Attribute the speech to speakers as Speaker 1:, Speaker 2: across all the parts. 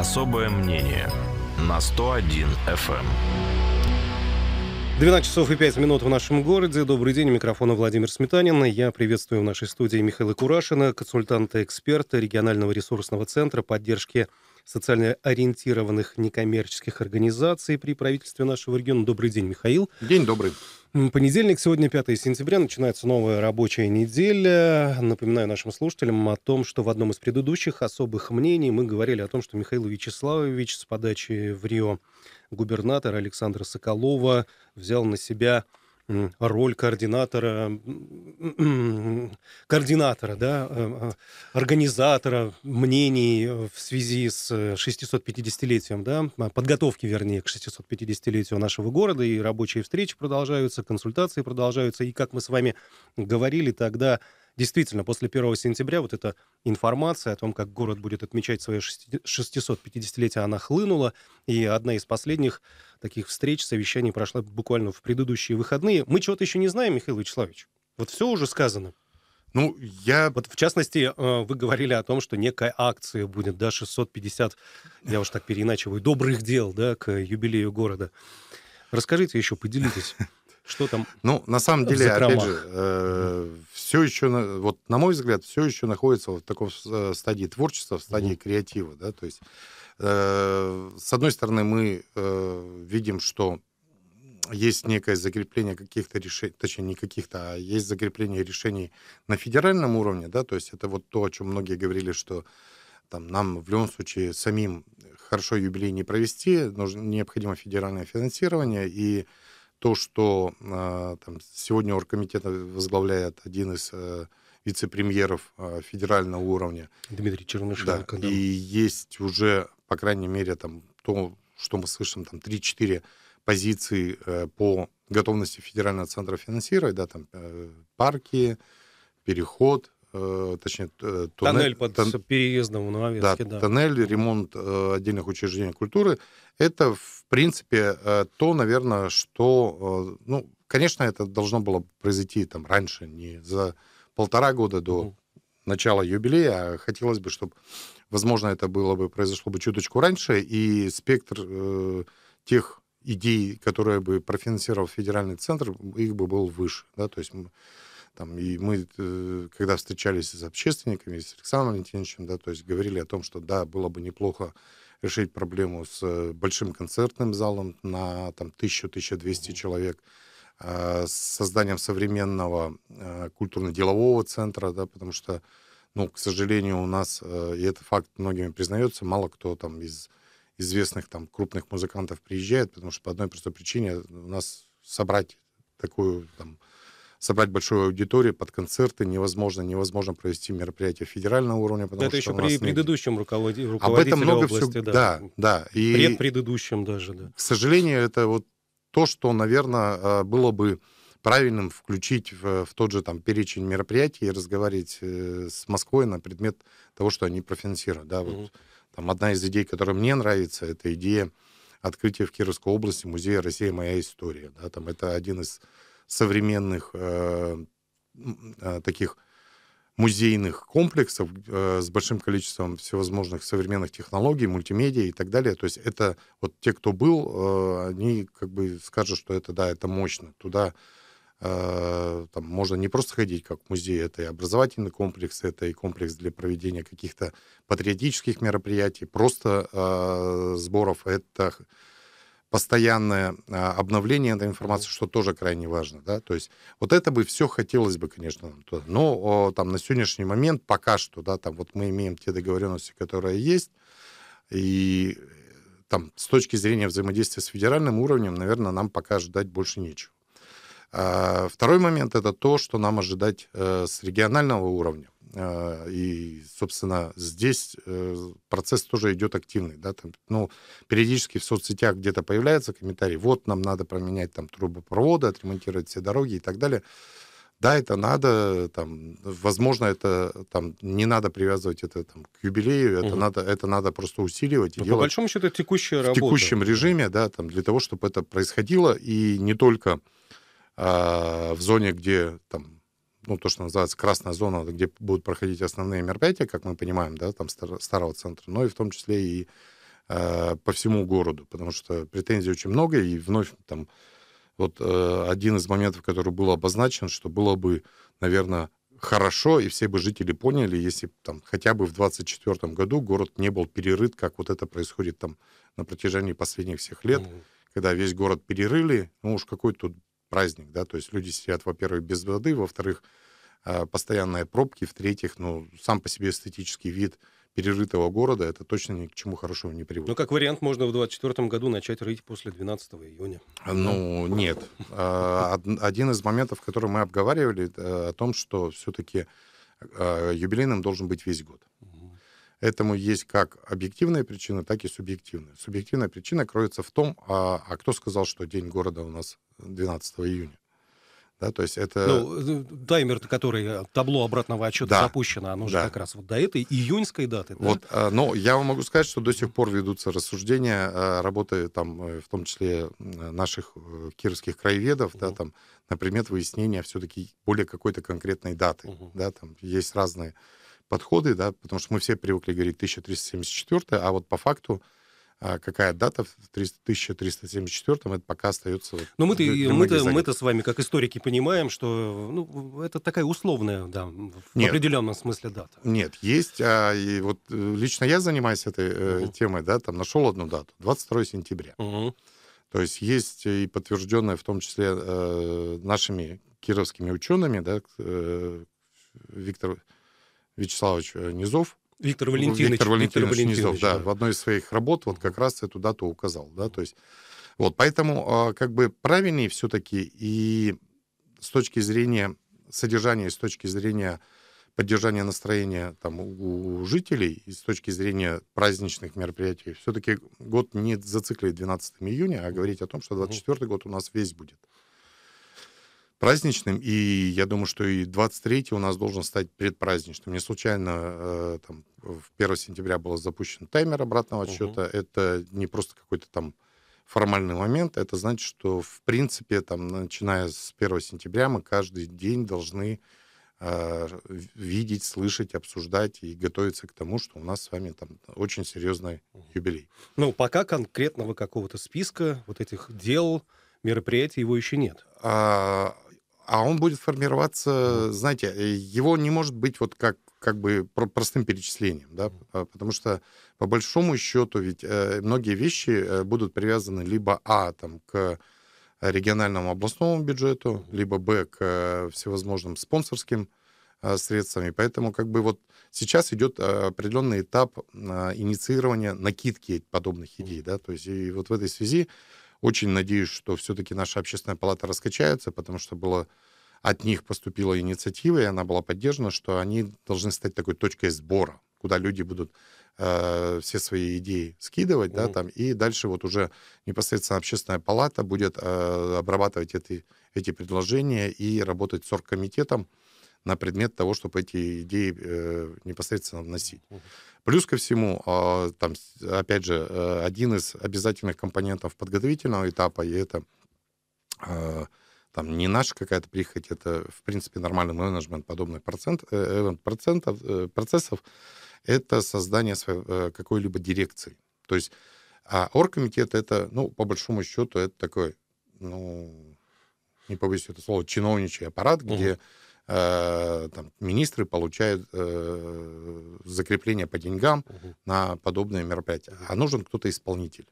Speaker 1: Особое мнение на 101 FM. 12 часов и 5 минут в нашем городе. Добрый день. У микрофона Владимир Сметанин. Я приветствую в нашей студии Михаила Курашина, консультанта-эксперта регионального ресурсного центра поддержки социально ориентированных некоммерческих организаций при правительстве нашего региона. Добрый день, Михаил. День добрый. Понедельник, сегодня 5 сентября, начинается новая рабочая неделя. Напоминаю нашим слушателям о том, что в одном из предыдущих особых мнений мы говорили о том, что Михаил Вячеславович с подачи в Рио губернатора Александра Соколова взял на себя роль координатора, координатора, да, э, э, организатора мнений в связи с 650-летием, э, да, а, подготовки, вернее, к 650-летию нашего города, и рабочие встречи продолжаются, консультации продолжаются, и как мы с вами говорили тогда, действительно, после 1 сентября вот эта информация о том, как город будет отмечать свое 650-летие, она хлынула, и одна из последних таких встреч, совещаний прошла буквально в предыдущие выходные. Мы чего-то еще не знаем, Михаил Вячеславович? Вот все уже сказано. Ну, я... Вот, в частности, э, вы говорили о том, что некая акция будет, да, 650, я уж так переиначиваю, добрых дел, да, к юбилею города. Расскажите еще, поделитесь. Что там? Ну, на самом деле, опять же,
Speaker 2: э, все еще, вот на мой взгляд, все еще находится в таком э, стадии творчества, в стадии креатива, да, то есть э, с одной стороны мы видим, что есть некое закрепление каких-то решений, точнее, не каких-то, а есть закрепление решений на федеральном уровне, да, то есть это вот то, о чем многие говорили, что там нам в любом случае самим хорошо юбилей не провести, нужно, необходимо федеральное финансирование, и то, что а, там, сегодня оргкомитет э, возглавляет один из э, вице-премьеров э, федерального уровня. Дмитрий Чернышенко. Да, да. И есть уже, по крайней мере, там, то, что мы слышим, там 3-4 позиции по готовности федерального центра финансировать, да, там парки, переход, Э, точнее, э, туннель, тоннель под тон...
Speaker 1: переездом на Авеске, да, да.
Speaker 2: Тоннель, ремонт э, отдельных учреждений культуры. Это, в принципе, э, то, наверное, что, ну, конечно, это должно было произойти там раньше, не за полтора года до угу. начала юбилея, а хотелось бы, чтобы, возможно, это было бы произошло бы чуточку раньше, и спектр э, тех идей, которые бы профинансировал федеральный центр, их бы был выше, да, то есть там, и мы, э, когда встречались с общественниками, с Александром Валентиновичем, да, то есть говорили о том, что да, было бы неплохо решить проблему с э, большим концертным залом на там 1000-1200 человек, э, с созданием современного культурно-делового центра, да, потому что, ну, к сожалению, у нас, и это факт многими признается, мало кто там из известных там крупных музыкантов приезжает, потому что по одной простой причине у нас собрать такую там собрать большую аудиторию под концерты невозможно, невозможно провести мероприятие федерального уровня, потому это что еще при предыдущем руководи... руководителе Об этом много области, всего... да. да, да. И... Пред предыдущем даже, да. К сожалению, это вот то, что, наверное, э, было бы правильным включить в, в тот же там перечень мероприятий и разговаривать э, с Москвой на предмет того, что они профинансируют. Да, вот угу. там одна из идей, которая мне нравится, это идея открытия в Кировской области музея «Россия. Моя история». Да, там это один из современных э, э, таких музейных комплексов э, с большим количеством всевозможных современных технологий, мультимедиа и так далее. То есть это вот те, кто был, они как бы скажут, что это да, это мощно. Туда там можно не просто ходить как в музей, это и образовательный комплекс, это и комплекс для проведения каких-то патриотических мероприятий, просто э, сборов, это постоянное а, обновление этой информации, что тоже крайне важно, да, то есть вот это бы все хотелось бы, конечно, но там на сегодняшний момент пока что, да, там вот мы имеем те договоренности, которые есть, и э, там с точки зрения взаимодействия с федеральным уровнем, наверное, нам пока ждать больше нечего. А, второй момент это то, что нам ожидать э, с регионального уровня. А, и, собственно, здесь э, процесс тоже идет активный. Да, там, ну, периодически в соцсетях где-то появляются комментарии. вот нам надо променять там трубопроводы, отремонтировать все дороги и так далее. Да, это надо, там, возможно, это там не надо привязывать это там, к юбилею, это, угу. надо, это надо просто усиливать и делать. По большому
Speaker 1: счету, это текущая в работа. В текущем
Speaker 2: режиме, да, там, для того, чтобы это происходило, и не только а, в зоне, где там ну, то, что называется красная зона, где будут проходить основные мероприятия, как мы понимаем, да, там старого центра, но и в том числе и э, по всему городу, потому что претензий очень много, и вновь там вот э, один из моментов, который был обозначен, что было бы, наверное, хорошо, и все бы жители поняли, если там хотя бы в 2024 году город не был перерыт, как вот это происходит там на протяжении последних всех лет, mm-hmm. когда весь город перерыли, ну уж какой тут праздник, да, то есть люди сидят, во-первых, без воды, во-вторых, а, постоянные пробки, в-третьих, ну, сам по себе эстетический вид пережитого города, это точно ни к чему хорошему не приводит. Ну, как вариант,
Speaker 1: можно в 2024 году начать рыть после 12 июня. А,
Speaker 2: ну, нет. А, один из моментов, который мы обговаривали, э, о том, что все-таки э, юбилейным должен быть весь год. Этому есть как объективная причина, так и субъективная. Субъективная причина кроется в том, а, а кто сказал, что День города у нас 12 июня. Да, то есть это... Ну,
Speaker 1: э, таймер, который, э, табло обратного отчета да, запущено, оно да. же как раз вот до этой июньской даты. Да? Вот,
Speaker 2: э, но я вам могу сказать, что до сих пор ведутся рассуждения, работы там, в том числе наших кировских краеведов, угу. да, там, например, выяснения все-таки более какой-то конкретной даты. Угу. Да, там есть разные подходы, да, потому что мы все привыкли говорить 1374, а вот по факту а, какая дата в 1374 это пока остается... Но ну, мы-то, мы-то, мы-то
Speaker 1: с вами, как историки, понимаем, что ну, это такая условная, да, в нет, определенном смысле дата.
Speaker 2: Нет, есть, а, и вот э, лично я занимаюсь этой э, угу. темой, да, там нашел одну дату, 22 сентября. Угу. То есть есть и подтвержденная в том числе э, нашими кировскими учеными, да, э, Виктор Вячеславович э, Низов, Виктор Валентинович. Виктор Валентинович, Виктор Валентинович Низов, да, да, в одной из своих работ вот как раз эту дату указал, да, то есть вот, поэтому а, как бы правильнее все-таки и с точки зрения содержания, и с точки зрения поддержания настроения там у, жителей, и с точки зрения праздничных мероприятий, все-таки год не зациклить 12 июня, а говорить о том, что 24 год у нас весь будет праздничным, и я думаю, что и 23 й у нас должен стать предпраздничным. Не случайно э, там, в 1 сентября был запущен таймер обратного отсчета. Угу. Это не просто какой-то там формальный момент, это значит, что в принципе, там, начиная с 1 сентября, мы каждый день должны э, видеть, слышать, обсуждать и готовиться к тому, что у нас с вами там очень серьезный юбилей.
Speaker 1: Ну, пока конкретного какого-то списка вот этих дел, мероприятий его еще нет. А, а он будет формироваться, знаете,
Speaker 2: э, его не может быть вот как как бы простым перечислением, да, а, потому что по большому счету ведь э, многие вещи э, будут привязаны либо а там к региональному областному бюджету, либо б к всевозможным спонсорским а, средствами. Поэтому как бы вот сейчас идет а, определенный этап инициирования накидки подобных идей, да, то есть и вот в этой связи очень надеюсь, что все-таки наша общественная палата раскачается, потому что было от них поступила инициатива, и она была поддержана, что они должны стать такой точкой сбора, куда люди будут э, все свои идеи скидывать, mm-hmm. да, там, и дальше вот уже непосредственно общественная палата будет э, обрабатывать эти, эти предложения и работать с оргкомитетом на предмет того, чтобы эти идеи э, непосредственно вносить. Mm-hmm. Плюс ко всему, а, там, опять же, э, один из обязательных компонентов подготовительного этапа, и это а, там не наша какая-то прихоть, это, в принципе, нормальный менеджмент подобных процент, э, э, процентов, процессов, это создание какой-либо дирекции. То есть а оргкомитет это, ну, по большому счету, это такой, ну, не побоюсь это слово, чиновничий аппарат, где угу Э, там, министры получают э, закрепление по деньгам угу. на подобные мероприятия. А нужен кто-то исполнитель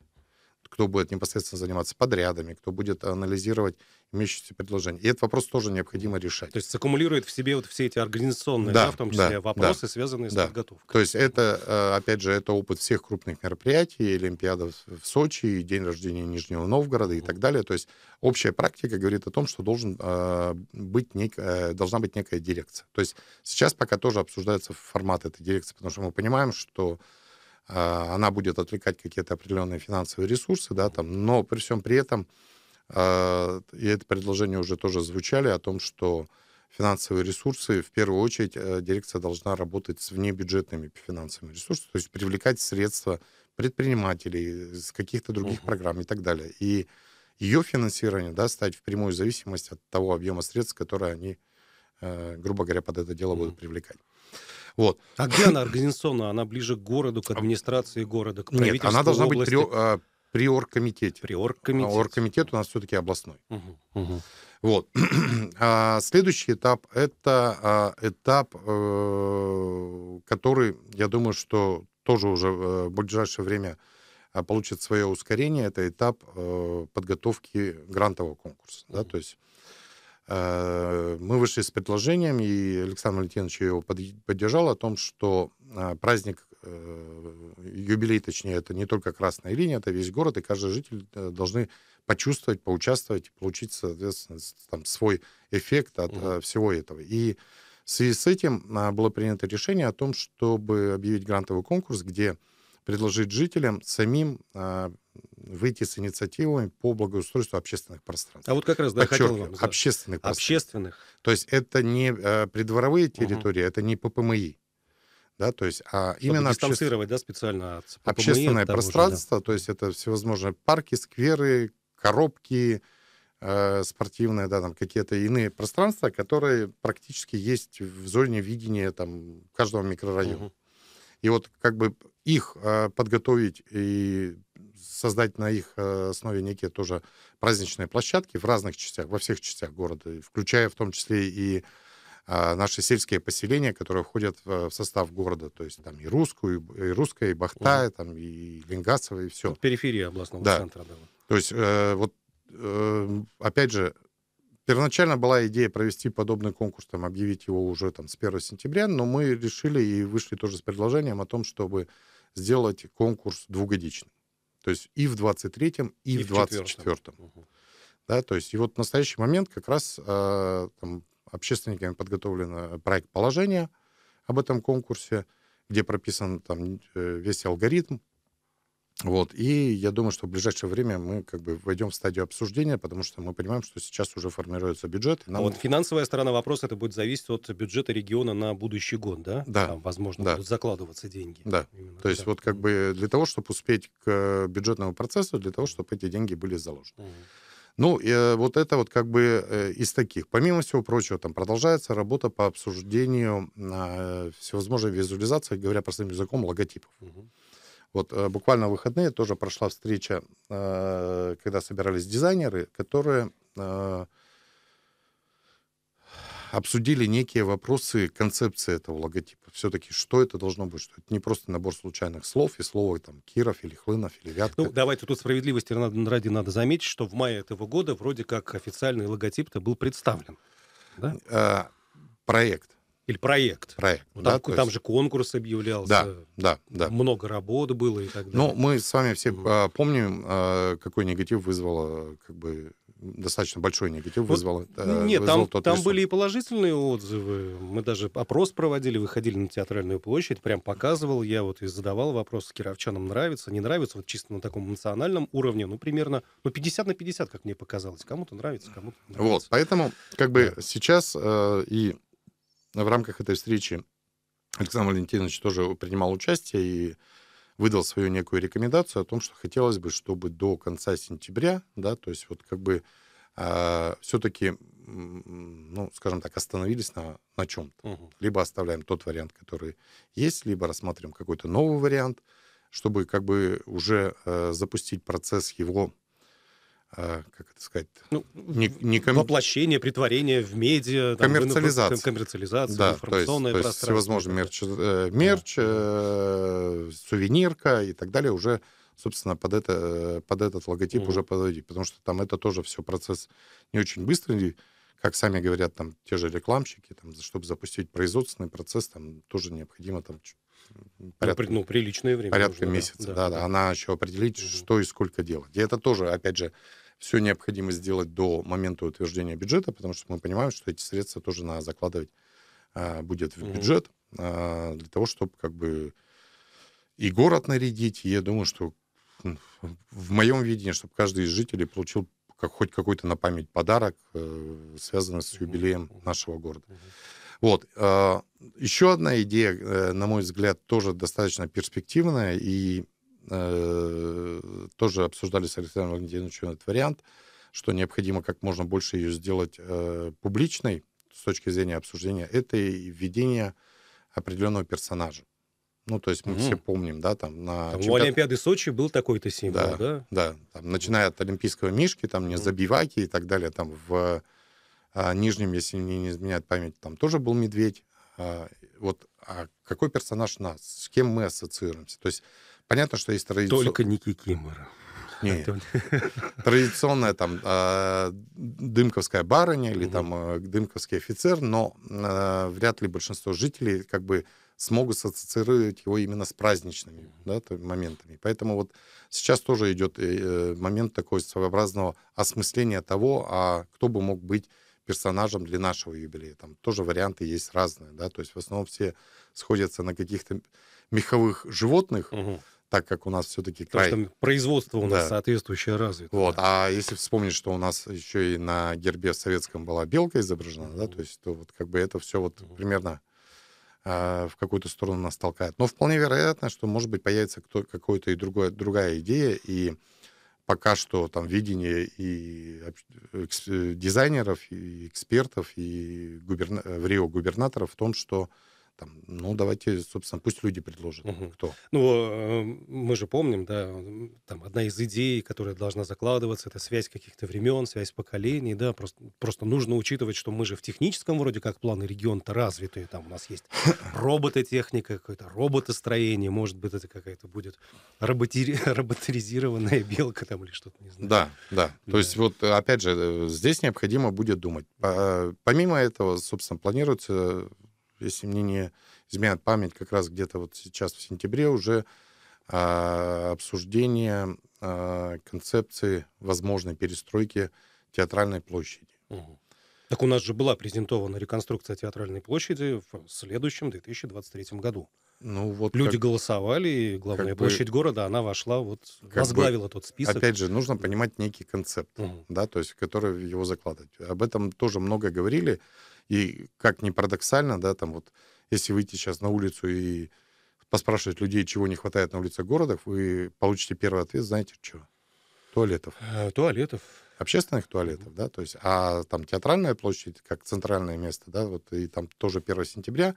Speaker 2: кто будет непосредственно заниматься подрядами, кто будет анализировать имеющиеся предложения. И этот вопрос тоже необходимо решать. То есть саккумулирует
Speaker 1: в себе вот все эти организационные, да, да в том числе да, вопросы, да, связанные да. с подготовкой.
Speaker 2: То есть это, э, опять же, это опыт всех крупных мероприятий, Олимпиада в Сочи, и день рождения Нижнего Новгорода и так далее. То есть общая практика говорит о том, что должен э, быть нек... Э, должна быть некая дирекция. То есть сейчас пока тоже обсуждается формат этой дирекции, потому что мы понимаем, что а, она будет отвлекать какие-то определенные финансовые ресурсы, да, там, но при всем при этом, а, и это предложение уже тоже звучали о том, что финансовые ресурсы, в первую очередь, э, дирекция должна работать с внебюджетными финансовыми ресурсами, то есть привлекать средства предпринимателей, с каких-то других угу. программ и так далее. И ее финансирование, да, стать в прямую зависимость от того объема средств, которые они, э, грубо говоря, под это дело угу. будут привлекать.
Speaker 1: Вот. А где она организационно? Она ближе к городу, к а администрации города, к Нет, она должна области? быть при,
Speaker 2: а, при оргкомитете. При оргкомитете. А оргкомитет у нас все-таки областной. Угу, угу. Вот. А, следующий этап — это а, этап, э, который, я думаю, что тоже уже э, в ближайшее время получит свое ускорение. Это этап э, подготовки грантового конкурса. Угу. Да, то есть Э, мы вышли с предложением, и Александр Валентинович его поддержал о том, что а, праздник, э, юбилей, точнее, это не только красная линия, это весь город, и каждый житель э, должны почувствовать, поучаствовать, получить, соответственно, там, свой эффект от угу. всего этого. И в связи с этим а, было принято решение о том, чтобы объявить грантовый конкурс, где предложить жителям самим э, выйти с инициативами по благоустройству общественных
Speaker 1: пространств. А вот как раз, да, хотел вам сказать. Общественных Общественных.
Speaker 2: То есть это не э, придворовые территории, угу. это не ППМИ. Да, то есть, а Чтобы именно дистанцировать,
Speaker 1: обществ... да, специально от ППМИ, общественное от пространство,
Speaker 2: же, да. то есть это всевозможные парки, скверы, коробки, а, спортивные, да, там какие-то иные пространства, которые практически есть в зоне видения там каждого микрорайона. Угу. И вот как бы их э, подготовить и создать на их э, основе некие тоже праздничные площадки в разных частях, во всех частях города, включая в том числе и а, наши сельские поселения, которые входят в состав города, то есть там и русскую, и русская, и Бахтая, угу. там и Ленгасово, и все. Периферия областного да. центра. Да. То есть э, вот э, опять же Первоначально была идея провести подобный конкурс, там, объявить его уже там, с 1 сентября, но мы решили и вышли тоже с предложением о том, чтобы сделать конкурс двухгодичным. То есть и в 23-м, и, и в 24-м. Да, то есть и вот в настоящий момент как раз э, там, общественниками подготовлен проект положения об этом конкурсе, где прописан там э, весь алгоритм, вот. И я думаю, что в ближайшее время мы как бы войдем в стадию обсуждения, потому что мы понимаем, что сейчас уже формируется бюджет. А нам... вот
Speaker 1: финансовая сторона вопроса, это будет зависеть от бюджета региона на будущий год, да? Да. Там, возможно, да. будут закладываться деньги.
Speaker 2: Да. Именно То есть да. вот как бы для того, чтобы успеть к бюджетному процессу, для того, чтобы эти деньги были заложены. Угу. Ну, и э, вот это вот как бы э, из таких. Помимо всего прочего, там продолжается работа по обсуждению э, всевозможной визуализации, говоря простым языком, логотипов. Угу. Вот э, буквально в выходные тоже прошла встреча, э, когда собирались дизайнеры, которые э, обсудили некие вопросы концепции этого логотипа. Все-таки что это должно быть? Что это не просто набор случайных слов и
Speaker 1: слова там Киров или Хлынов или Вятка. Ну, давайте тут справедливости ради надо заметить, что в мае этого года вроде как официальный логотип-то был представлен. Да? проект. Или проект. Проект. Ну, да, там, там есть... же конкурс объявлялся. Да, да, да. Много работы было и так ну,
Speaker 2: далее. Ну, мы с вами все mm. помним, а, какой негатив вызвало, как бы, достаточно большой негатив вот, вызвало. Э, нет, вызвал там, тот там были
Speaker 1: и положительные отзывы. Мы даже опрос проводили, выходили на театральную площадь, прям показывал я вот и задавал вопрос кировчанам, нравится, не нравится, вот чисто на таком эмоциональном уровне, ну, примерно, ну, 50 на 50, как мне показалось. Кому-то нравится, кому-то
Speaker 2: нравится. Вот, поэтому, как бы, да. сейчас э, и в рамках этой встречи Александр Валентинович тоже принимал участие и выдал свою некую рекомендацию о том, что хотелось бы, чтобы до конца сентября, да, то есть вот как бы э, а, все-таки, ну, скажем так, остановились на, на чем-то. Угу. Либо оставляем тот вариант, который есть, либо рассматриваем какой-то новый вариант, чтобы как бы уже э, запустить процесс его а, как это сказать,
Speaker 1: ну, не, не ком... воплощение, притворение в медиа, там, коммерциализация, рынок, коммерциализация, да, информационное то есть, то есть всевозможный
Speaker 2: мерч, э, мерч да. э, сувенирка и так далее уже, собственно, под это под этот логотип mm. уже подойти, потому что там это тоже все процесс не очень быстрый, как сами говорят там те же рекламщики, там, чтобы запустить производственный процесс, там тоже необходимо там ну, порядка, ну, приличное время. Порядка нужно, месяца, да, да, да. да. Она еще определить, угу. что и сколько делать. И это тоже, опять же, все необходимо сделать до момента утверждения бюджета, потому что мы понимаем, что эти средства тоже надо закладывать а, будет в бюджет а, для того, чтобы как бы и город нарядить. И я думаю, что в моем видении, чтобы каждый из жителей получил как, хоть какой-то на память подарок, э, связанный с юбилеем нашего города. Вот. Э, а, еще одна идея, э, на мой взгляд, тоже достаточно перспективная и Э, тоже обсуждали с Александром Владимировичем этот вариант, что необходимо как можно больше ее сделать э, публичной с точки зрения обсуждения, это и введение определенного персонажа. Ну, то есть мы mm. все помним, да, там на... Там чемпионат... У
Speaker 1: Олимпиады Сочи был такой-то символ, да? Да,
Speaker 2: да. Там, начиная от Олимпийского Мишки, там, не забиваки и так далее, там в а, Нижнем, если мне не изменяет память, там тоже был медведь. А, вот а какой персонаж нас, с кем мы ассоциируемся? То есть Понятно, что есть традиционная... Только не Кикимора. Нет. Традиционная там а, дымковская барыня или там а, дымковский офицер, но а, вряд ли большинство жителей как бы смогут ассоциировать его именно с праздничными да, моментами. Поэтому вот сейчас тоже идет э, э, момент такого своеобразного осмысления того, а кто бы мог быть персонажем для нашего юбилея. Там тоже варианты есть разные, да, то есть в основном все сходятся на каких-то меховых животных, угу так как у нас все-таки край... Потому что производство у нас да.
Speaker 1: соответствующее развито.
Speaker 2: Вот, да. а если вспомнить, что у нас еще и на гербе советском была белка изображена, mm-hmm. да, то есть то вот как бы это все вот mm-hmm. примерно э, в какую-то сторону нас толкает. Но вполне вероятно, что, может быть, появится кто, какой-то и другой, другая идея, и пока что там видение и дизайнеров, и экспертов, и губерна... в Рио губернаторов в том, что там, ну, давайте, собственно, пусть люди предложат. Угу. Кто?
Speaker 1: Ну, э, мы же помним, да, там одна из идей, которая должна закладываться, это связь каких-то времен, связь поколений, да, просто, просто нужно учитывать, что мы же в техническом вроде как планы регион-то развитые, там у нас есть робототехника, какое-то роботостроение, может быть, это какая-то будет роботизированная белка там или что-то,
Speaker 2: не знаю. да, да. То есть вот, опять же, э, здесь необходимо будет думать. Э, помимо этого, собственно, планируется если мне не изменяет память, как раз где-то вот сейчас в сентябре уже а, обсуждение а, концепции возможной перестройки театральной площади.
Speaker 1: Угу. Так у нас же была презентована реконструкция театральной площади в следующем 2023 году. Ну, вот Люди как, голосовали, и главная как площадь бы, города, она вошла, вот возглавила бы, тот список. Опять
Speaker 2: же, нужно понимать некий концепт, угу. да, то есть, который его закладывать. Об этом тоже много говорили, и как ни парадоксально, да, там вот, если выйти сейчас на улицу и поспрашивать людей, чего не хватает на улицах городов, вы получите первый ответ, знаете, чего? Туалетов. А, туалетов. Общественных туалетов, да, то есть, а там театральная площадь, как центральное место, да, вот, и там тоже 1 сентября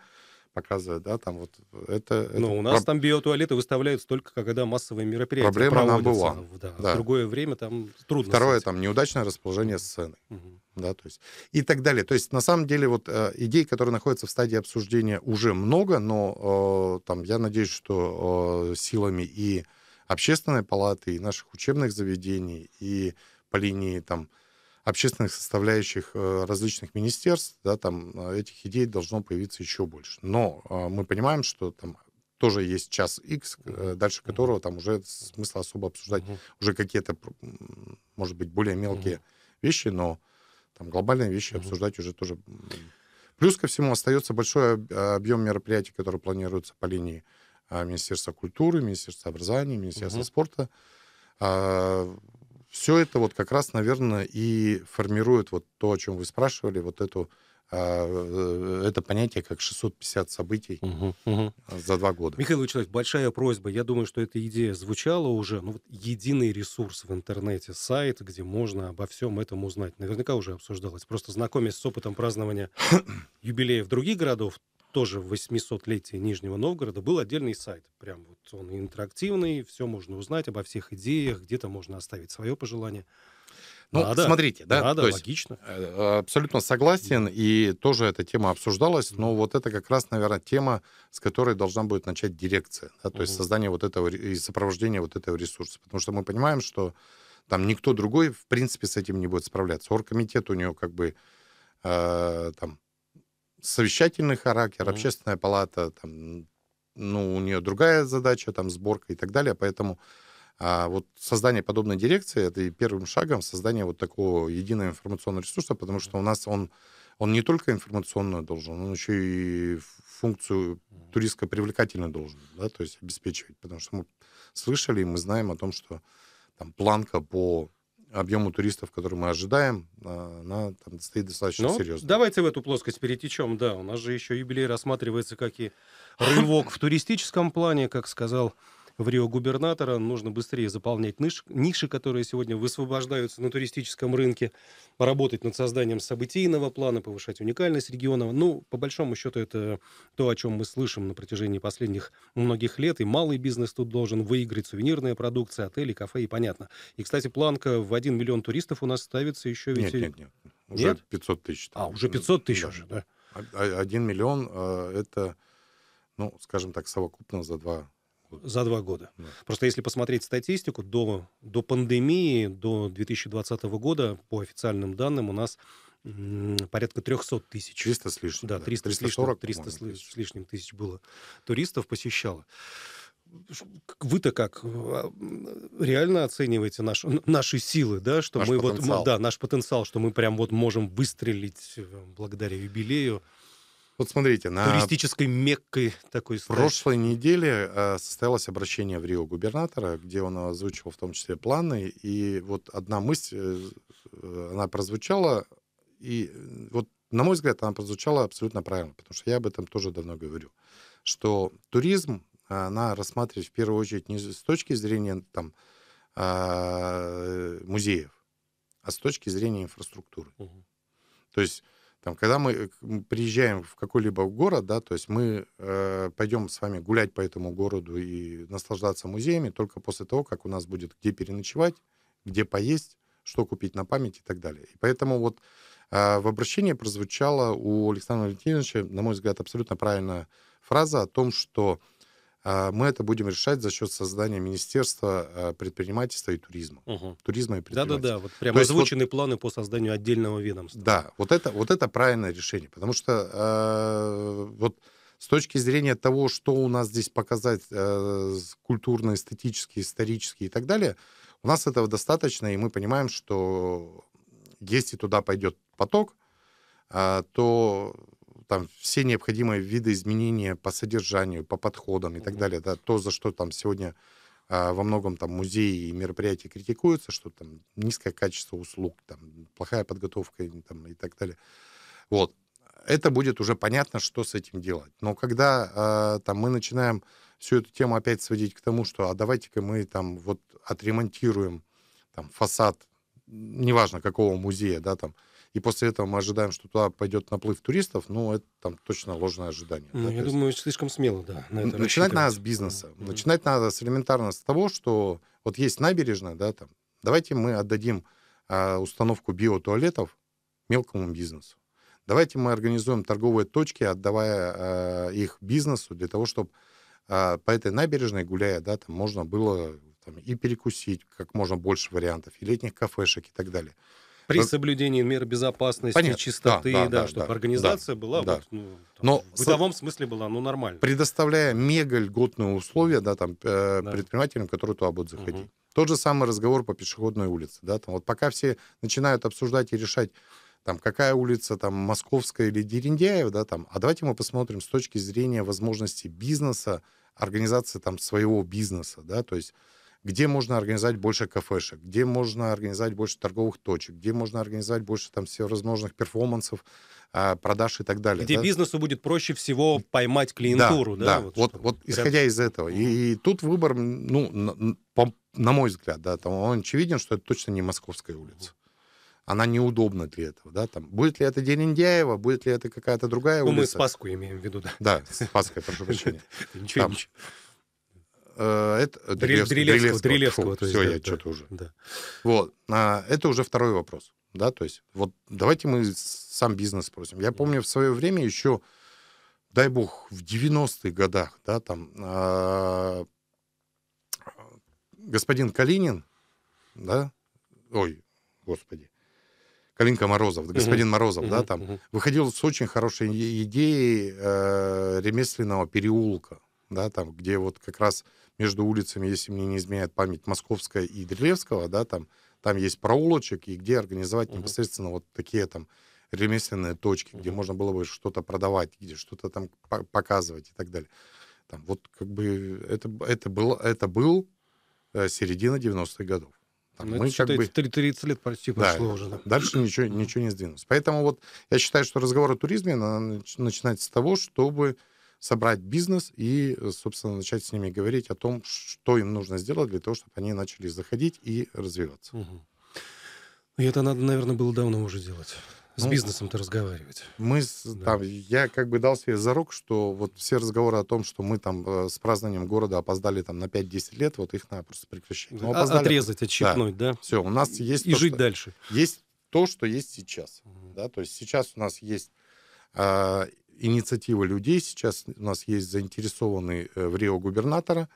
Speaker 2: показывает, да, там вот э, это... Но это у нас про...
Speaker 1: там биотуалеты выставляют только когда массовые мероприятия Проблема она была. Да. Да. В другое время там трудно. Второе,
Speaker 2: там неудачное расположение сцены, угу. да, то есть и так далее. То есть на самом деле вот э, идей, которые находятся в стадии обсуждения, уже много, но э, там я надеюсь, что силами и общественной палаты, и наших учебных заведений, и по линии там общественных составляющих э, различных министерств, да, там э, этих идей должно появиться еще больше. Но э, мы понимаем, что там тоже есть час X, дальше которого там уже смысла особо обсуждать уже какие-то, может быть, более мелкие вещи, но там глобальные вещи обсуждать уже тоже. Плюс ко всему остается большой объем мероприятий, которые планируются по линии Министерства культуры, Министерства образования, Министерства спорта а, все это вот как раз, наверное, и формирует вот то, о чем вы спрашивали, вот эту а, э, это понятие как 650 событий угу, угу. за два года.
Speaker 1: Михаил Вячеславович, большая просьба. Я думаю, что эта идея звучала уже. Ну, вот единый ресурс в интернете, сайт, где можно обо всем этом узнать. Наверняка уже обсуждалось. Просто знакомясь с опытом празднования юбилея в других городах тоже в 800-летие Нижнего Новгорода, был отдельный сайт. Прям вот он интерактивный, все можно узнать обо всех идеях, где-то можно оставить свое пожелание. Ну, надо, смотрите, да, надо, то есть, логично.
Speaker 2: Э, абсолютно согласен, и тоже эта тема обсуждалась, но вот это как раз, наверное, тема, с которой должна будет начать дирекция, да, то угу. есть создание вот этого и сопровождение вот этого ресурса, потому что мы понимаем, что там никто другой, в принципе, с этим не будет справляться. Оргкомитет у него как бы э, там совещательный характер, общественная палата, там, ну, у нее другая задача, там, сборка и так далее, поэтому а вот создание подобной дирекции это и первым шагом создание вот такого единого информационного ресурса, потому что у нас он, он не только информационную должен, он еще и функцию туристско-привлекательную должен, да, то есть обеспечивать, потому что мы слышали, и мы знаем о том, что там планка по объему туристов, который мы ожидаем,
Speaker 1: а, она там стоит достаточно ну, серьезно. Давайте в эту плоскость перетечем. Да, у нас же еще юбилей рассматривается как и рывок в туристическом плане, как сказал в Рио губернатора. Нужно быстрее заполнять ниши, которые сегодня высвобождаются на туристическом рынке, работать над созданием событийного плана, повышать уникальность региона. Ну, по большому счету, это то, о чем мы слышим на протяжении последних многих лет. И малый бизнес тут должен выиграть сувенирная продукция, отели, кафе и понятно. И, кстати, планка в 1 миллион туристов у нас ставится еще... Ведь... Нет, нет, нет.
Speaker 2: Уже нет? 500 тысяч. Там. А, уже 500 тысяч да. уже, да? 1 а, а, миллион э, — это, ну, скажем так, совокупно за два
Speaker 1: за два года. Да. Просто если посмотреть статистику, до, до пандемии, до 2020 года, по официальным данным, у нас порядка 300 тысяч. 300 с лишним. Да, 300, 340, 300 с лишним тысяч было туристов посещало. Вы-то как э, э, реально оцениваете наш, наши силы, да, что наш мы потенциал. вот, да, наш потенциал, что мы прям вот можем выстрелить э, благодаря юбилею? Вот смотрите, на... Туристической меккой такой В прошлой
Speaker 2: неделе э, состоялось обращение в Рио губернатора, где он озвучивал в том числе планы, и вот одна мысль, э, э, она прозвучала, и вот, на мой взгляд, она прозвучала абсолютно правильно, потому что я об этом тоже давно говорю, что туризм, она рассматривает в первую очередь не с точки зрения там, а, музеев, а с точки зрения инфраструктуры. Угу. То есть там, когда мы приезжаем в какой-либо город, да, то есть мы э, пойдем с вами гулять по этому городу и наслаждаться музеями только после того, как у нас будет где переночевать, где поесть, что купить на память и так далее. И поэтому вот э, в обращении прозвучала у Александра Валентиновича, на мой взгляд, абсолютно правильная фраза о том, что э, а, мы это будем решать за счет создания Министерства а, предпринимательства и туризма. Угу. Туризма и предпринимательства. Да-да-да, вот прям То озвучены
Speaker 1: вот, планы по созданию отдельного ведомства. Да, вот это, вот это правильное решение,
Speaker 2: потому что э, вот с точки зрения того, что у нас здесь показать э, культурно, эстетически, исторически и так далее, у нас этого достаточно, и мы понимаем, что если туда пойдет поток, э, то там все необходимые виды изменения по содержанию, по подходам и так далее. Да, то, за что там сегодня а, во многом там музеи и мероприятия критикуются, что там низкое качество услуг, там плохая подготовка там, и так далее. Вот. Это будет уже понятно, что с этим делать. Но когда а, там мы начинаем всю эту тему опять сводить к тому, что а давайте-ка мы там вот отремонтируем там фасад, неважно какого музея, да, там, и после этого мы ожидаем, что туда пойдет наплыв туристов, ну, это там точно ложное ожидание.
Speaker 1: Ну, да, я думаю, есть... слишком смело, да. На это начинать надо с
Speaker 2: бизнеса. Mm-hmm. Начинать надо с элементарно с того, что вот есть набережная, да, там, давайте мы отдадим э, установку биотуалетов мелкому бизнесу. Давайте мы организуем торговые точки, отдавая э, их бизнесу для того, чтобы э, а, по этой набережной гуляя, да, там можно было там, и перекусить как можно больше вариантов, и летних кафешек и так далее. При э,
Speaker 1: соблюдении мер безопасности, Понятно. чистоты, да, да, да, да чтобы да, организация да, была да. Вот, ну, там, Но в бытовом с... смысле была ну, нормально.
Speaker 2: Предоставляя мега льготные условия да, там, э, да. предпринимателям, которые туда будут заходить. Угу. Тот же самый разговор по пешеходной улице. Да, там, вот пока все начинают обсуждать и решать, там, какая улица, там, Московская или Дериндяев, да, там, а давайте мы посмотрим с точки зрения возможности бизнеса, организации там своего бизнеса, да, то есть где можно организовать больше кафешек, где можно организовать больше торговых точек, где можно организовать больше там всевозможных перформансов, а, продаж и так далее. Где да?
Speaker 1: бизнесу будет проще всего поймать клиентуру, да? Да, да. вот, вот, вот исходя
Speaker 2: из этого. И, и тут выбор, ну, на, по, на мой взгляд, да, там он очевиден, что это точно не Московская улица она неудобна для этого, да, там, будет ли это День Индяева, будет ли это какая-то другая ну, улица. Ну, мы Спаску
Speaker 1: имеем в виду, да. Да, Спаска, прошу прощения. Ничего,
Speaker 2: ничего. Э, это э, Дрилевского, Дрилевского, Дрилевского Фу, есть, все, да, я да, что-то уже. Да. Вот, а, это уже второй вопрос, да, то есть вот давайте мы сам бизнес спросим. Я помню в свое время еще, дай бог, в 90-х годах, да, там а, господин Калинин, да, ой, господи, Калинка Морозов, господин угу. Морозов, угу, да, там угу. выходил с очень хорошей идеей э, ремесленного переулка да, там, где вот как раз между улицами, если мне не изменяет память, Московская и Дрилевского, да, там, там есть проулочек, и где организовать uh-huh. непосредственно вот такие там ремесленные точки, uh-huh. где можно было бы что-то продавать, где что-то там показывать и так далее. Там, вот как бы это, это, было, это был э, середина 90-х годов.
Speaker 1: Там, ну, мы это, как бы... 30 лет почти да, прошло уже. Да. Дальше
Speaker 2: ничего, ничего не сдвинулось. Поэтому вот я считаю, что разговор о туризме начинается с того, чтобы собрать бизнес и, э, собственно, начать с ними говорить о том, что им нужно сделать для того, чтобы они начали заходить и развиваться. Угу.
Speaker 1: И это надо, наверное, было давно уже делать. С ну, бизнесом-то разговаривать. Мы да. там,
Speaker 2: я как бы дал себе за зарок, что вот все разговоры о том, что мы там э, с празднованием города опоздали там на 5-10 лет, вот их надо
Speaker 1: просто прекращать. Ну, а, опоздали... Отрезать, отщипнуть, да. да? Все, у нас есть... И то, жить что... дальше.
Speaker 2: Есть то, что есть сейчас. Угу. Да, то есть сейчас у нас есть а, инициатива людей. Сейчас у нас есть заинтересованный э, в Рио губернатора.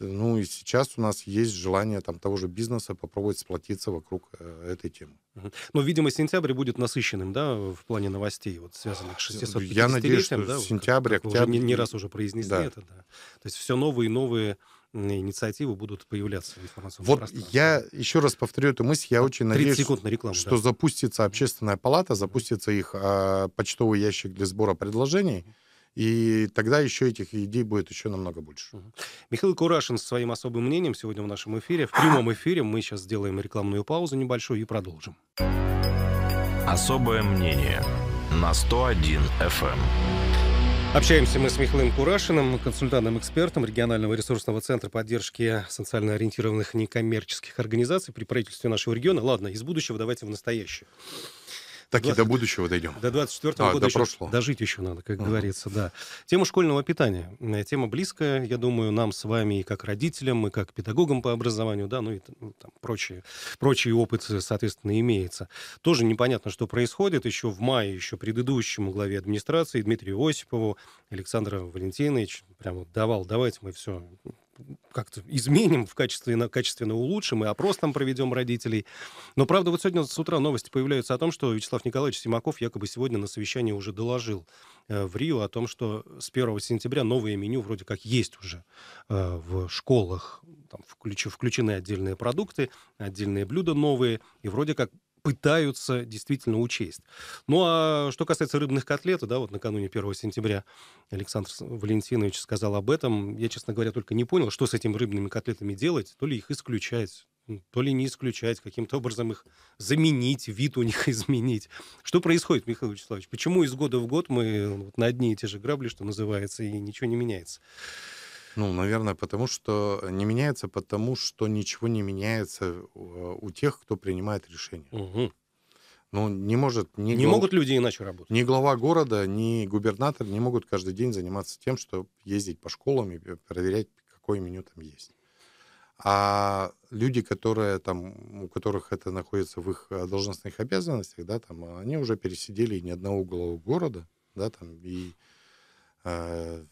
Speaker 2: Ну и сейчас у нас есть желание там того же бизнеса попробовать сплотиться вокруг э, этой темы.
Speaker 1: Но, ну, видимо, сентябрь будет насыщенным, да, в плане новостей, вот связанных с 650 Я надеюсь, что да, сентябрь, как, октябрь... Уже не, не раз уже произнесли да. это, да. То есть все новые и новые инициативы будут появляться в информационном вот пространстве.
Speaker 2: Я еще раз повторю эту мысль. Я очень надеюсь, секунд на рекламу, что да. запустится общественная палата, запустится их э, почтовый ящик для сбора предложений.
Speaker 1: И тогда еще этих идей будет еще намного больше. Михаил Курашин со своим особым мнением сегодня в нашем эфире. В прямом эфире мы сейчас сделаем рекламную паузу небольшую и продолжим. Особое мнение на 101 FM. Общаемся мы с Михаилом Курашиным, консультантом-экспертом регионального ресурсного центра поддержки социально ориентированных некоммерческих организаций при правительстве нашего региона. Ладно, из будущего давайте в настоящее. Так 20... и до будущего дойдем. До 24 а, года до еще... прошлого. дожить еще надо, как uh-huh. говорится, да. Тема школьного питания. Э, тема близкая, я думаю, нам с вами и как родителям, и как педагогам по образованию, да, ну и там прочие, прочий опыт, соответственно, имеется. Тоже непонятно, что происходит. Еще в мае, еще предыдущему главе администрации Дмитрию Осипову Александра Валентинович прямо давал, давайте мы все как-то изменим в качестве на качественно улучшим, и опрос там проведем родителей. Но, правда, вот сегодня с утра новости появляются о том, что Вячеслав Николаевич Симаков якобы сегодня на совещании уже доложил э, в Рио о том, что с 1 сентября новое меню вроде как есть уже э, в школах. Там включ, включены отдельные продукты, отдельные блюда новые, и вроде как пытаются действительно учесть. Ну а что касается рыбных котлет, да, вот накануне 1 сентября Александр Валентинович сказал об этом. Я, честно говоря, только не понял, что с этими рыбными котлетами делать, то ли их исключать, то ли не исключать, каким-то образом их заменить, вид у них изменить. Что происходит, Михаил Вячеславович? Почему из года в год мы на одни и те же грабли, что называется, и ничего не меняется?
Speaker 2: Ну, наверное, потому что э, не меняется, потому что ничего не меняется э, у тех, кто принимает решения. Угу. Ну, не может... Ни не глав... могут люди иначе работать. Ни глава города, ни губернатор не могут каждый день заниматься тем, что ездить по школам и э, проверять, какое меню там есть. А люди, которые там, у которых это находится в их должностных обязанностях, да, там, они уже пересидели ни одного угла города, да, там, и э,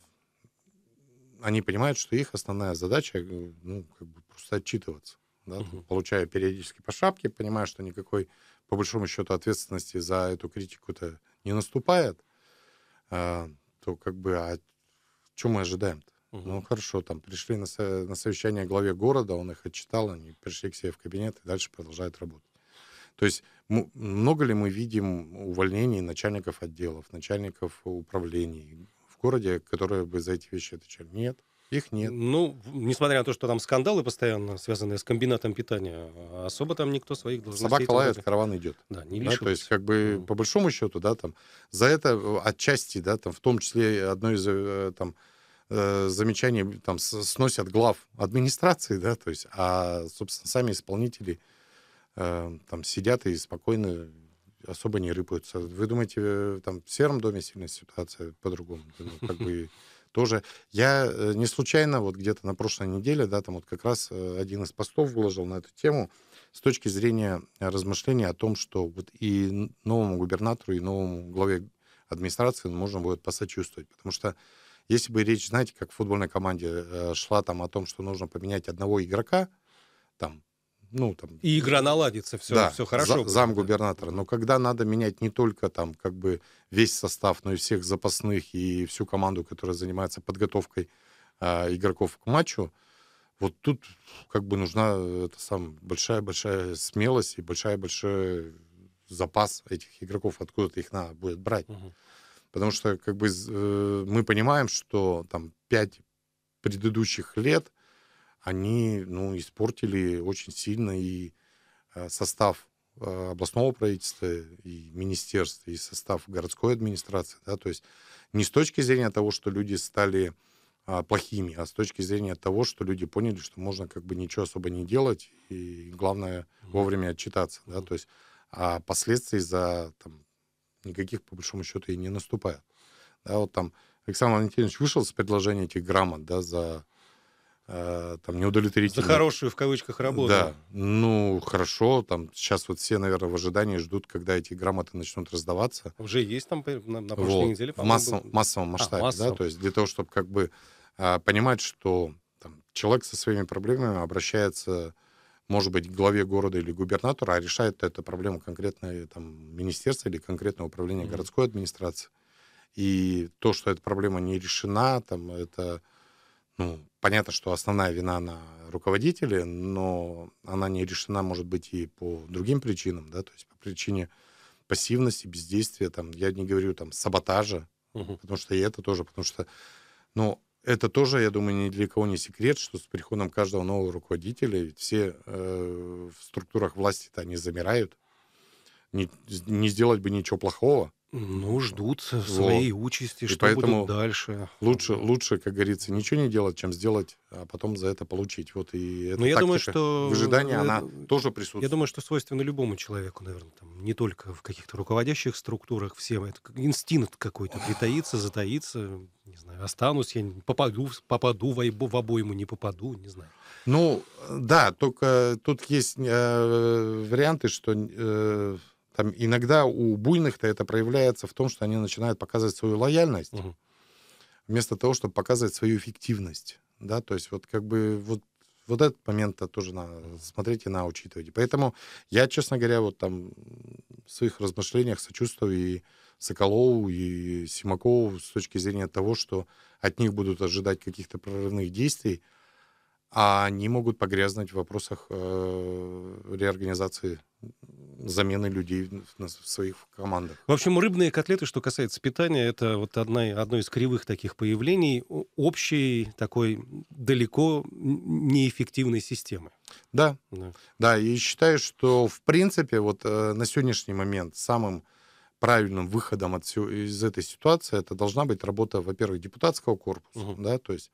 Speaker 2: они понимают, что их основная задача, э, ну, как бы просто отчитываться. Да? Угу. Получая периодически по шапке, понимая, что никакой, по большому счету, ответственности за эту критику-то не наступает, а, то как бы, а что мы ожидаем-то? Угу. Ну, хорошо, там пришли на, со- на совещание главе города, он их отчитал, они пришли к себе в кабинет и дальше продолжают работать. То есть много ли мы видим увольнений начальников отделов, начальников управлений, городе, которые бы за эти вещи отвечали. Нет.
Speaker 1: Их нет. Ну, несмотря на то, что там скандалы постоянно связанные с комбинатом питания, а, особо там никто своих должностей... Собака лает, караван идет. Да, не лишился. да,
Speaker 2: То есть, как бы, mm. по большому счету, да, там, за это отчасти, да, там, в том числе одно из, э, там, э, замечаний, там, сносят глав администрации, да, то есть, а, собственно, сами исполнители э, там сидят и спокойно особо не рыпаются. Вы думаете, э, там в сером доме сильная ситуация по-другому? Ну, как бы тоже. Я э, не случайно вот где-то на прошлой неделе, да, там вот как раз э, один из постов выложил на эту тему с точки зрения размышления о том, что вот и новому губернатору, и новому главе администрации можно будет посочувствовать. Потому что если бы речь, знаете, как в футбольной команде шла там о том, что нужно поменять одного игрока, там, ну, там...
Speaker 1: И игра наладится, все, да, все хорошо. За, зам
Speaker 2: губернатора. Но когда надо менять не только там как бы весь состав, но и всех запасных, и всю команду, которая занимается подготовкой э, игроков к матчу, вот тут как бы нужна э, это сам большая-большая смелость и большая-большой запас этих игроков, откуда ты их надо будет брать. Угу. Потому что как бы э, мы понимаем, что там пять предыдущих лет они ну, испортили очень сильно и э, состав э, областного правительства и министерства и состав городской администрации. Да? То есть не с точки зрения того, что люди стали а, плохими, а с точки зрения того, что люди поняли, что можно как бы ничего особо не делать, и главное вовремя отчитаться. Да? То есть а последствий за там, никаких, по большому счету, и не наступает. Да, вот там Александр Валентинович вышел с предложения этих грамот да, за Э, там неудовлетворительные. За хорошую,
Speaker 1: в кавычках, работу. Да,
Speaker 2: ну, хорошо, там сейчас вот все, наверное, в ожидании ждут, когда эти грамоты начнут раздаваться.
Speaker 1: Уже есть там э, на, на прошлой вот. неделе, по моему В массовом, был... массовом а, масштабе, а, массовом. да, то
Speaker 2: есть для того, чтобы как бы а, понимать, что там, человек со своими проблемами обращается, может быть, к главе города или губернатора, а решает эту проблему конкретно э, там, министерство или конкретное управление mm-hmm. городской администрации. И то, что эта проблема не решена, там, это ну, понятно, что основная вина на руководителе, но она не решена, может быть, и по другим причинам, да, то есть по причине пассивности, бездействия, там, я не говорю там саботажа, угу. потому что и это тоже, потому что, ну, это тоже, я думаю, ни для кого не секрет, что с приходом каждого нового руководителя все э, в структурах власти-то они замирают. Не, не сделать бы ничего плохого,
Speaker 1: ну, ждут со- своей участи, И что поэтому будут дальше.
Speaker 2: лучше, лучше, как говорится, ничего не делать, чем сделать, а потом за это получить. Вот и эта Но ну, я думаю, тактика что- выжидания, э, она э, тоже присутствует. Я думаю,
Speaker 1: что свойственно любому человеку, наверное, там, не только в каких-то руководящих структурах, всем. Это инстинкт какой-то притаится, затаится, не знаю, останусь, я попаду, попаду в, обо- в обойму, не попаду, не знаю.
Speaker 2: Ну, да, только тут есть э, варианты, что э, там иногда у буйных-то это проявляется в том, что они начинают показывать свою лояльность, угу. вместо того, чтобы показывать свою эффективность. Да, то есть вот как бы вот вот этот момент-то тоже на смотрите на учитывайте. Поэтому я, честно говоря, вот там в своих размышлениях сочувствую и Соколову, и Симакову с точки зрения того, что от них будут ожидать каких-то прорывных действий, а они могут погрязнуть в вопросах э, реорганизации замены людей в своих командах.
Speaker 1: В общем, рыбные котлеты, что касается питания, это вот одна, одно из кривых таких появлений общей такой далеко неэффективной системы. Да, да,
Speaker 2: да и считаю, что в принципе вот э, на сегодняшний момент самым правильным выходом от, из этой ситуации это должна быть работа, во-первых, депутатского корпуса, угу. да, то есть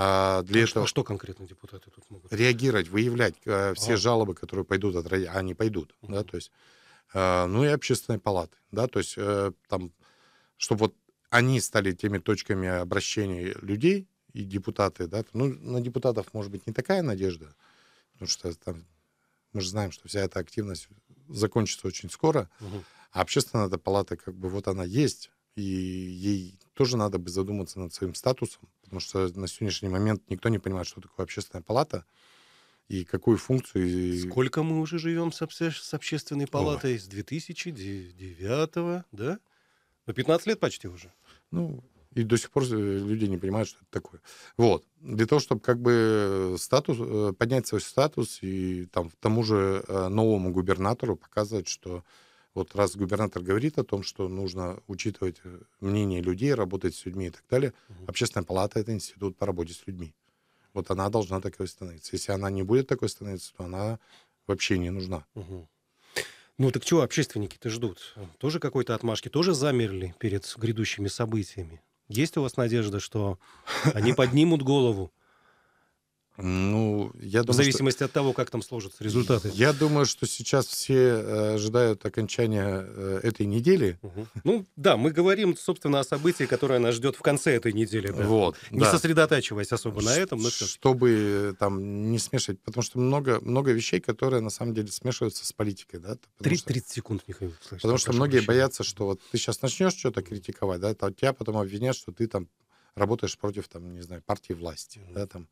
Speaker 2: а для а этого... А что,
Speaker 1: конкретно депутаты тут могут?
Speaker 2: Реагировать, выявлять э, а, все а. жалобы, которые пойдут от а они пойдут, угу. да, то есть, а, ну и общественной палаты, да, то есть а, там, чтобы вот они стали теми точками обращения людей и депутаты, да, ну на депутатов может быть не такая надежда, потому что там мы же знаем, что вся эта активность закончится очень скоро, угу. а общественная палата как бы вот она есть и ей тоже надо бы задуматься над своим статусом, потому что на сегодняшний момент никто не понимает, что такое общественная палата и какую функцию.
Speaker 1: Сколько мы уже живем с, обще... с общественной палатой? О. С 2009, го да? Ну, 15 лет почти уже. Ну,
Speaker 2: и до сих пор э, люди не понимают, что это такое. Вот. Для того, чтобы как бы статус, э, поднять свой статус и там тому же э, новому губернатору показывать, что вот раз губернатор говорит о том, что нужно учитывать э, мнение людей, работать с людьми и так далее, угу. общественная палата — это институт по работе с людьми. Вот она должна такой становиться. Если она не будет
Speaker 1: такой становиться,
Speaker 2: то она вообще не нужна.
Speaker 1: Угу. Ну так чего общественники-то ждут? Тоже какой-то отмашки? Тоже замерли перед грядущими событиями? Есть у вас надежда, что они поднимут голову?
Speaker 2: Ну, я думаю, в зависимости
Speaker 1: что... от того, как там сложатся результаты. Я думаю, что сейчас все э, ожидают окончания э, этой недели. Угу. Ну да, мы говорим, собственно, о событии, которое нас ждет в конце этой недели. Да. Вот, не да. сосредотачиваясь особо на этом. Но Чтобы там не смешивать,
Speaker 2: потому что много, много вещей, которые на самом деле смешиваются с политикой. Да? Потому 30, что... 30
Speaker 1: секунд, Михаил. Слышь, потому что многие
Speaker 2: прощения. боятся, что вот ты сейчас начнешь что-то критиковать, да, то тебя потом обвинят, что ты там работаешь против, там, не знаю, партии власти. mm Да, там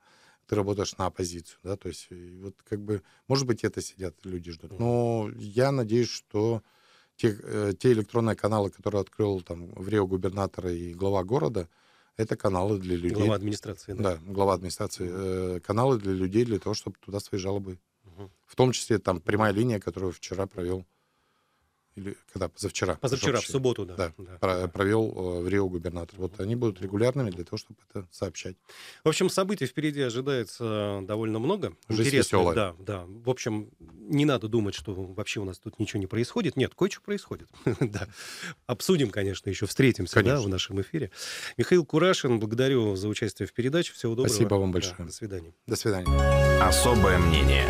Speaker 2: ты работаешь на оппозицию, да, то есть вот как бы, может быть, это сидят люди ждут, но я надеюсь, что те, э, те электронные каналы, которые открыл там в Рио губернатора и глава города, это каналы для людей. Глава администрации. Да, да глава администрации. Э, каналы для людей, для того, чтобы туда свои жалобы. Угу. В том числе там прямая линия, которую вчера провел или когда позавчера. Позавчера, в субботу, да. да, да. провел э, в Рио губернатор. Вот они будут регулярными
Speaker 1: для того, чтобы это сообщать. В общем, событий впереди ожидается довольно много. Жизнь веселая. Да, да. В общем, не надо думать, что вообще у нас тут ничего не происходит. Нет, кое-что происходит. да. Обсудим, конечно, еще встретимся конечно. Да, в нашем эфире. Михаил Курашин, благодарю за участие в передаче. Всего доброго. Спасибо вам большое. Да, до свидания. До свидания. Особое мнение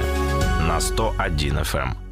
Speaker 1: на 101 FM.